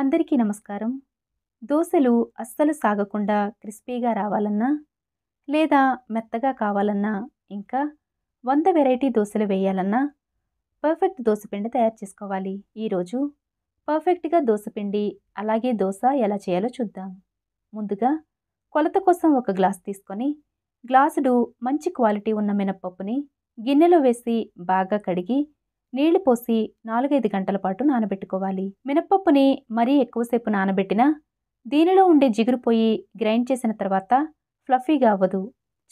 అందరికీ నమస్కారం దోశలు అస్సలు సాగకుండా క్రిస్పీగా రావాలన్నా లేదా మెత్తగా కావాలన్నా ఇంకా వంద వెరైటీ దోశలు వేయాలన్నా పర్ఫెక్ట్ దోశపిండి తయారు చేసుకోవాలి ఈరోజు పర్ఫెక్ట్గా దోశపిండి అలాగే దోశ ఎలా చేయాలో చూద్దాం ముందుగా కొలత కోసం ఒక గ్లాస్ తీసుకొని గ్లాసుడు మంచి క్వాలిటీ ఉన్న మినప్పప్పుని గిన్నెలో వేసి బాగా కడిగి నీళ్లు పోసి నాలుగైదు గంటల పాటు నానబెట్టుకోవాలి మినప్పప్పుని మరీ ఎక్కువసేపు నానబెట్టినా దీనిలో ఉండే జిగురు పోయి గ్రైండ్ చేసిన తర్వాత ఫ్లఫీగా అవ్వదు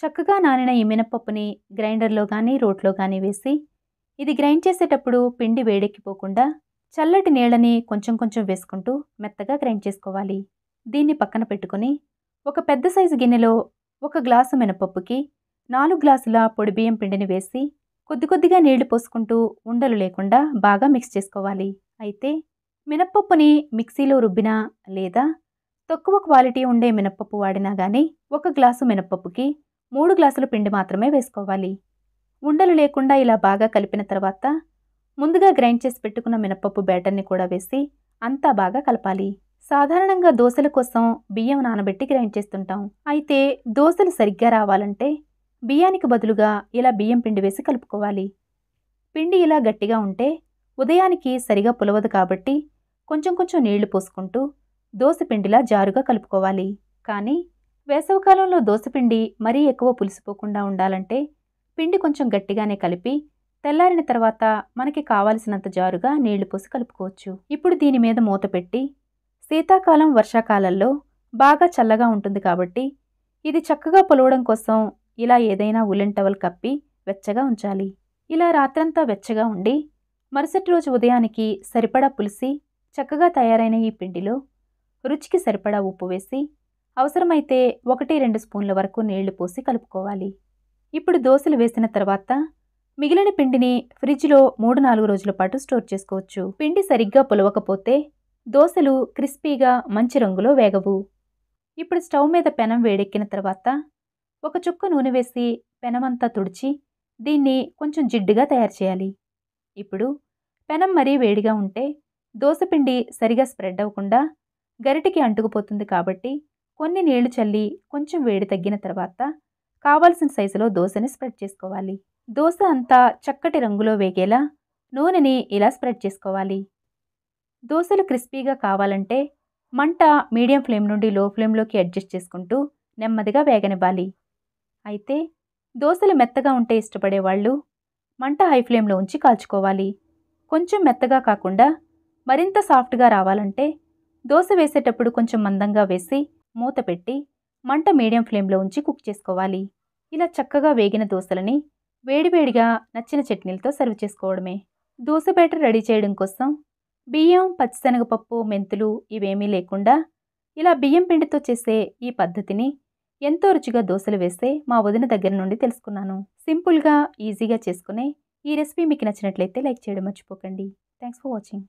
చక్కగా నానిన ఈ మినప్పప్పుని గ్రైండర్లో కానీ రోట్లో కానీ వేసి ఇది గ్రైండ్ చేసేటప్పుడు పిండి వేడెక్కిపోకుండా చల్లటి నీళ్ళని కొంచెం కొంచెం వేసుకుంటూ మెత్తగా గ్రైండ్ చేసుకోవాలి దీన్ని పక్కన పెట్టుకుని ఒక పెద్ద సైజు గిన్నెలో ఒక గ్లాసు మినపప్పుకి నాలుగు గ్లాసుల పొడి బియ్యం పిండిని వేసి కొద్ది కొద్దిగా నీళ్లు పోసుకుంటూ ఉండలు లేకుండా బాగా మిక్స్ చేసుకోవాలి అయితే మినప్పప్పుని మిక్సీలో రుబ్బినా లేదా తక్కువ క్వాలిటీ ఉండే మినప్పప్పు వాడినా కానీ ఒక గ్లాసు మినప్పప్పుకి మూడు గ్లాసుల పిండి మాత్రమే వేసుకోవాలి ఉండలు లేకుండా ఇలా బాగా కలిపిన తర్వాత ముందుగా గ్రైండ్ చేసి పెట్టుకున్న మినప్పప్పు బ్యాటర్ని కూడా వేసి అంతా బాగా కలపాలి సాధారణంగా దోశల కోసం బియ్యం నానబెట్టి గ్రైండ్ చేస్తుంటాం అయితే దోశలు సరిగ్గా రావాలంటే బియ్యానికి బదులుగా ఇలా బియ్యం పిండి వేసి కలుపుకోవాలి పిండి ఇలా గట్టిగా ఉంటే ఉదయానికి సరిగా పులవదు కాబట్టి కొంచెం కొంచెం నీళ్లు పోసుకుంటూ దోశపిండిలా జారుగా కలుపుకోవాలి కానీ వేసవకాలంలో దోశపిండి మరీ ఎక్కువ పులిసిపోకుండా ఉండాలంటే పిండి కొంచెం గట్టిగానే కలిపి తెల్లారిన తర్వాత మనకి కావాల్సినంత జారుగా నీళ్లు పోసి కలుపుకోవచ్చు ఇప్పుడు దీని మీద మూత పెట్టి శీతాకాలం వర్షాకాలంలో బాగా చల్లగా ఉంటుంది కాబట్టి ఇది చక్కగా పొలవడం కోసం ఇలా ఏదైనా ఉలెన్ టవల్ కప్పి వెచ్చగా ఉంచాలి ఇలా రాత్రంతా వెచ్చగా ఉండి మరుసటి రోజు ఉదయానికి సరిపడా పులిసి చక్కగా తయారైన ఈ పిండిలో రుచికి సరిపడా ఉప్పు వేసి అవసరమైతే ఒకటి రెండు స్పూన్ల వరకు నీళ్లు పోసి కలుపుకోవాలి ఇప్పుడు దోశలు వేసిన తర్వాత మిగిలిన పిండిని ఫ్రిడ్జ్లో మూడు నాలుగు రోజుల పాటు స్టోర్ చేసుకోవచ్చు పిండి సరిగ్గా పులవకపోతే దోశలు క్రిస్పీగా మంచి రంగులో వేగవు ఇప్పుడు స్టవ్ మీద పెనం వేడెక్కిన తర్వాత ఒక చుక్క నూనె వేసి పెనమంతా తుడిచి దీన్ని కొంచెం జిడ్డుగా తయారు చేయాలి ఇప్పుడు పెనం మరీ వేడిగా ఉంటే దోసపిండి సరిగా స్ప్రెడ్ అవ్వకుండా గరిటికి అంటుకుపోతుంది కాబట్టి కొన్ని నీళ్లు చల్లి కొంచెం వేడి తగ్గిన తర్వాత కావాల్సిన సైజులో దోశని స్ప్రెడ్ చేసుకోవాలి దోశ అంతా చక్కటి రంగులో వేగేలా నూనెని ఇలా స్ప్రెడ్ చేసుకోవాలి దోశలు క్రిస్పీగా కావాలంటే మంట మీడియం ఫ్లేమ్ నుండి లో ఫ్లేమ్లోకి అడ్జస్ట్ చేసుకుంటూ నెమ్మదిగా వేగనివ్వాలి అయితే దోశలు మెత్తగా ఉంటే ఇష్టపడేవాళ్ళు మంట హై ఫ్లేమ్లో ఉంచి కాల్చుకోవాలి కొంచెం మెత్తగా కాకుండా మరింత సాఫ్ట్గా రావాలంటే దోశ వేసేటప్పుడు కొంచెం మందంగా వేసి మూత పెట్టి మంట మీడియం ఫ్లేమ్లో ఉంచి కుక్ చేసుకోవాలి ఇలా చక్కగా వేగిన దోశలని వేడివేడిగా నచ్చిన చట్నీలతో సర్వ్ చేసుకోవడమే దోశ బ్యాటర్ రెడీ చేయడం కోసం బియ్యం పచ్చిశనగపప్పు మెంతులు ఇవేమీ లేకుండా ఇలా బియ్యం పిండితో చేసే ఈ పద్ధతిని ఎంతో రుచిగా దోశలు వేస్తే మా వదిన దగ్గర నుండి తెలుసుకున్నాను సింపుల్గా ఈజీగా చేసుకునే ఈ రెసిపీ మీకు నచ్చినట్లయితే లైక్ చేయడం మర్చిపోకండి థ్యాంక్స్ ఫర్ వాచింగ్